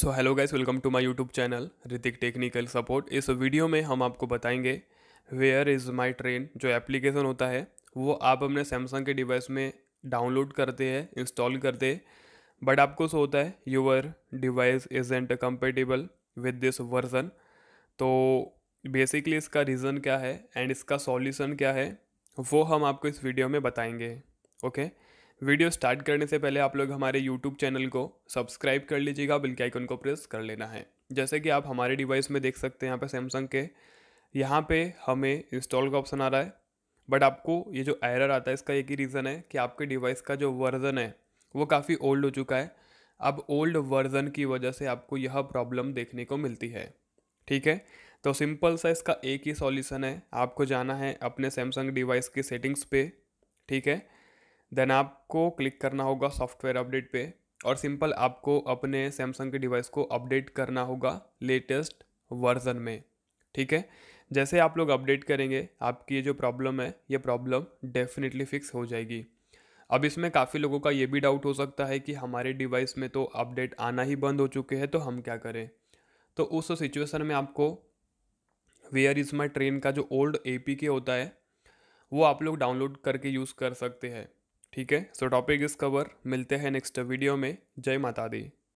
So hello guys welcome to my YouTube channel Hrithik technical support इस video में हम आपको बताएंगे वेयर इज़ माय ट्रेन जो एप्लीकेशन होता है वो आप अपने सैमसंग के डिवाइस में डाउनलोड करते हैं इंस्टॉल करते हैं बट आपको सो होता है your device isn't compatible with this version तो बेसिकली इसका रीज़न क्या है एंड इसका सॉल्यूशन क्या है वो हम आपको इस वीडियो में बताएंगे ओके okay? वीडियो स्टार्ट करने से पहले आप लोग हमारे यूट्यूब चैनल को सब्सक्राइब कर लीजिएगा बिल के आइकन को प्रेस कर लेना है जैसे कि आप हमारे डिवाइस में देख सकते हैं यहाँ पर सैमसंग के यहाँ पे हमें इंस्टॉल का ऑप्शन आ रहा है बट आपको ये जो एरर आता है इसका एक ही रीज़न है कि आपके डिवाइस का जो वर्ज़न है वो काफ़ी ओल्ड हो चुका है अब ओल्ड वर्ज़न की वजह से आपको यह प्रॉब्लम देखने को मिलती है ठीक है तो सिंपल सा इसका एक ही सॉल्यूशन है आपको जाना है अपने सैमसंग डिवाइस की सेटिंग्स पे ठीक है देन आपको क्लिक करना होगा सॉफ्टवेयर अपडेट पे और सिंपल आपको अपने सैमसंग के डिवाइस को अपडेट करना होगा लेटेस्ट वर्जन में ठीक है जैसे आप लोग अपडेट करेंगे आपकी ये जो प्रॉब्लम है ये प्रॉब्लम डेफिनेटली फिक्स हो जाएगी अब इसमें काफ़ी लोगों का ये भी डाउट हो सकता है कि हमारे डिवाइस में तो अपडेट आना ही बंद हो चुके हैं तो हम क्या करें तो उस सिचुएशन में आपको वेयर इज़ माई ट्रेन का जो ओल्ड ए के होता है वो आप लोग डाउनलोड करके यूज़ कर सकते हैं ठीक है सो टॉपिक इस कवर मिलते हैं नेक्स्ट वीडियो में जय माता दी